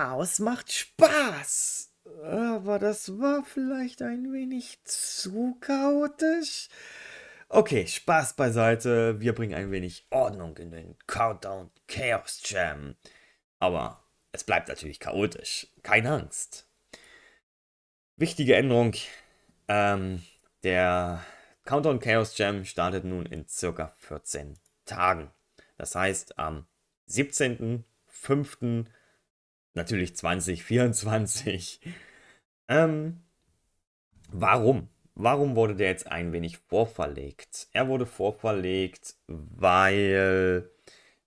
Chaos macht Spaß. Aber das war vielleicht ein wenig zu chaotisch. Okay, Spaß beiseite. Wir bringen ein wenig Ordnung in den Countdown Chaos Jam. Aber es bleibt natürlich chaotisch. Keine Angst. Wichtige Änderung. Ähm, der Countdown Chaos Jam startet nun in circa 14 Tagen. Das heißt, am 17.05 natürlich 2024. Ähm, warum? Warum wurde der jetzt ein wenig vorverlegt? Er wurde vorverlegt, weil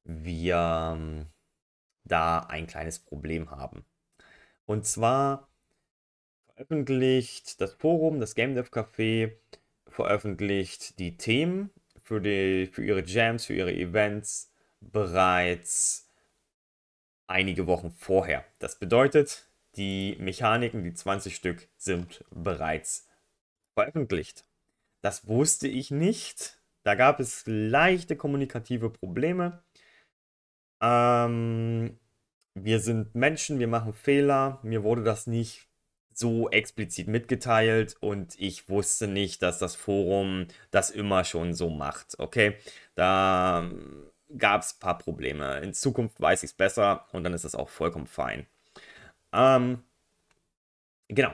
wir ähm, da ein kleines Problem haben. Und zwar veröffentlicht das Forum, das Game Dev Café, veröffentlicht die Themen für, die, für ihre Jams, für ihre Events bereits einige Wochen vorher. Das bedeutet, die Mechaniken, die 20 Stück, sind bereits veröffentlicht. Das wusste ich nicht. Da gab es leichte kommunikative Probleme. Ähm, wir sind Menschen, wir machen Fehler. Mir wurde das nicht so explizit mitgeteilt und ich wusste nicht, dass das Forum das immer schon so macht. Okay, da gab es ein paar Probleme. In Zukunft weiß ich es besser und dann ist das auch vollkommen fein. Ähm, genau.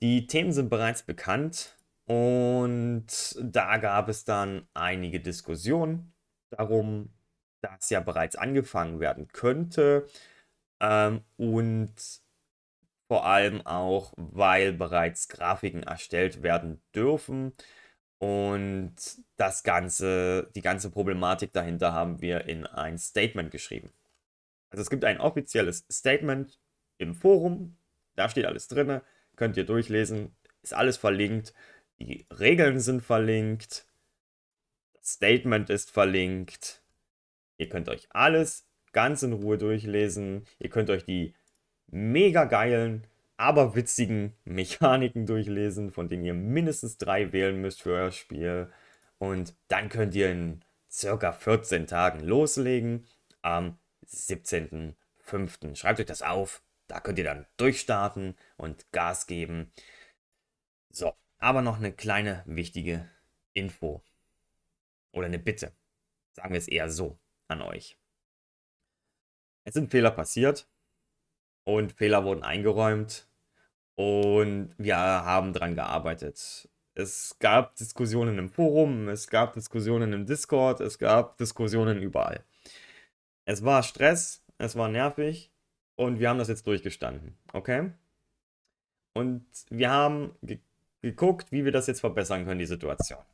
Die Themen sind bereits bekannt und da gab es dann einige Diskussionen darum, dass ja bereits angefangen werden könnte ähm, und vor allem auch, weil bereits Grafiken erstellt werden dürfen. Und das ganze, die ganze Problematik dahinter haben wir in ein Statement geschrieben. Also es gibt ein offizielles Statement im Forum, da steht alles drin, könnt ihr durchlesen, ist alles verlinkt, die Regeln sind verlinkt, das Statement ist verlinkt. Ihr könnt euch alles ganz in Ruhe durchlesen, ihr könnt euch die mega geilen aberwitzigen Mechaniken durchlesen, von denen ihr mindestens drei wählen müsst für euer Spiel. Und dann könnt ihr in circa 14 Tagen loslegen am 17.05. Schreibt euch das auf. Da könnt ihr dann durchstarten und Gas geben. So, aber noch eine kleine wichtige Info oder eine Bitte. Sagen wir es eher so an euch. Es sind Fehler passiert und Fehler wurden eingeräumt und wir haben dran gearbeitet. Es gab Diskussionen im Forum, es gab Diskussionen im Discord, es gab Diskussionen überall. Es war Stress, es war nervig und wir haben das jetzt durchgestanden, okay? Und wir haben ge geguckt, wie wir das jetzt verbessern können, die Situation.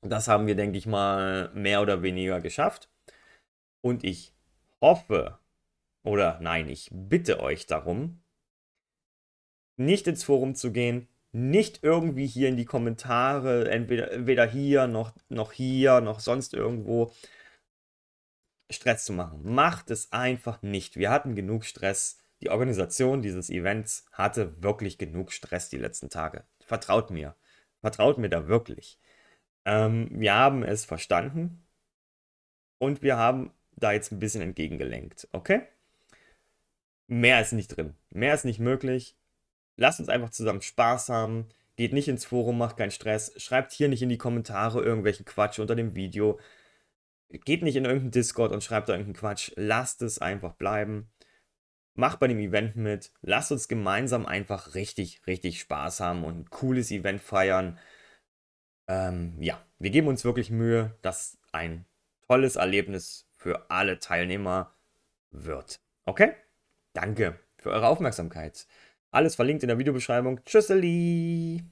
Das haben wir, denke ich mal, mehr oder weniger geschafft. Und ich hoffe, oder nein, ich bitte euch darum, nicht ins Forum zu gehen, nicht irgendwie hier in die Kommentare, entweder, entweder hier, noch, noch hier, noch sonst irgendwo, Stress zu machen. Macht es einfach nicht. Wir hatten genug Stress. Die Organisation dieses Events hatte wirklich genug Stress die letzten Tage. Vertraut mir. Vertraut mir da wirklich. Ähm, wir haben es verstanden und wir haben da jetzt ein bisschen entgegengelenkt. Okay? Mehr ist nicht drin. Mehr ist nicht möglich. Lasst uns einfach zusammen Spaß haben. Geht nicht ins Forum, macht keinen Stress. Schreibt hier nicht in die Kommentare irgendwelchen Quatsch unter dem Video. Geht nicht in irgendeinen Discord und schreibt da irgendeinen Quatsch. Lasst es einfach bleiben. Macht bei dem Event mit. Lasst uns gemeinsam einfach richtig, richtig Spaß haben und ein cooles Event feiern. Ähm, ja, wir geben uns wirklich Mühe, dass ein tolles Erlebnis für alle Teilnehmer wird. Okay? Danke für eure Aufmerksamkeit. Alles verlinkt in der Videobeschreibung. Tschüsseli!